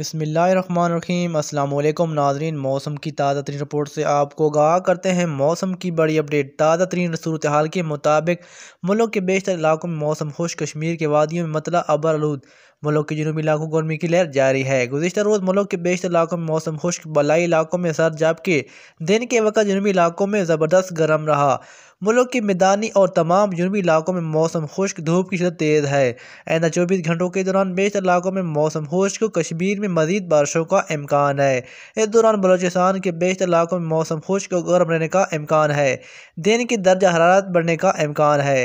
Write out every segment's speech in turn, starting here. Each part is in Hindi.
बसमीम अल्लाम नाजरीन मौसम की ताज़ा तरीन रिपोर्ट से आपको आगाह करते हैं मौसम की बड़ी अपडेट ताज़ा तरीन सूरत हाल के मुताबिक मुल्क के बेशतर इलाकों में मौसम खुश कश्मीर के वादियों में मतला अबर आलूद मुल्क के जनूबी इलाकों को गर्मी की लहर जारी है गुजशत रोज़ मुल्क के बेशतर इलाकों में मौसम खुश्क बलाई इलाकों में सर जबकि दिन के वक्त जनूबी इलाकों में ज़बरदस्त गर्म रहा मुल्क के मैदानी और तमाम जनूबी इलाकों में मौसम खुश्क धूप की शदत तेज़ है आइंदा चौबीस घंटों के दौरान बेशतर इलाकों में मौसम खुश्क कश्मीर में मजीद बारिशों का इम्कान है इस दौरान बलोचिस्तान के बेशतर इलाकों में मौसम खुश्क और गर्म रहने का इम्कान है दिन की दर्ज हरारत बढ़ने का इम्कान है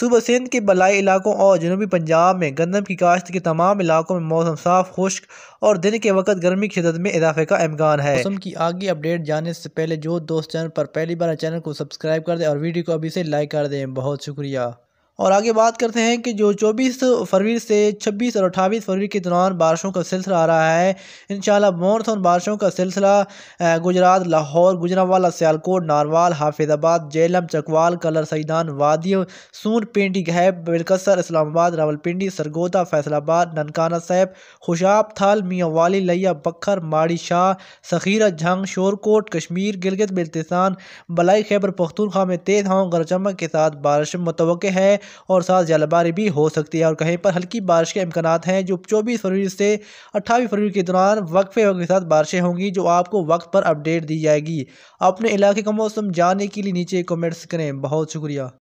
सूबह सिंध के बलाई इलाकों और जनूबी पंजाब में गंदम की काश्त के तमाम तमाम इलाकों में मौसम साफ खुश्क और दिन के वक्त गर्मी की शिदत में इजाफे का इम्कान है मौसम की आगे अपडेट जानने से पहले जो दोस्त चैनल पर पहली बार चैनल को सब्सक्राइब कर दें और वीडियो को अभी से लाइक कर दें बहुत शुक्रिया और आगे बात करते हैं कि जो 24 फरवरी से 26 और 28 फरवरी के दौरान बारिशों का सिलसिला आ रहा है इन मॉनसून बारिशों का सिलसिला गुजरात लाहौर गुजरावाला सियालकोट नारवाल हाफिजाबाद जेलम चकवाल कलर सईदान वादी सून पिंडी गहब बिलकसर इस्लामाबाद रावलपिंडी सरगोदा फैसलाबाद ननकाना साहब खुशाब थाल मियाँ वाली लैया बखर माड़ी शाह सखीरा झंग शोरकोट कश्मीर गिलगित बिल्तिसान बलाई खैबर पख्तूनखा में तेज़ हवा गरजमक के साथ बारिश मुतव है और साथ जलबारी भी हो सकती है और कहीं पर हल्की बारिश के इम्कान हैं जो चौबीस फरवरी से अट्ठावी फरवरी के दौरान वक्फे के साथ बारिशें होंगी जो आपको वक्त पर अपडेट दी जाएगी अपने इलाके का मौसम जानने के लिए नीचे कमेंट्स करें बहुत शुक्रिया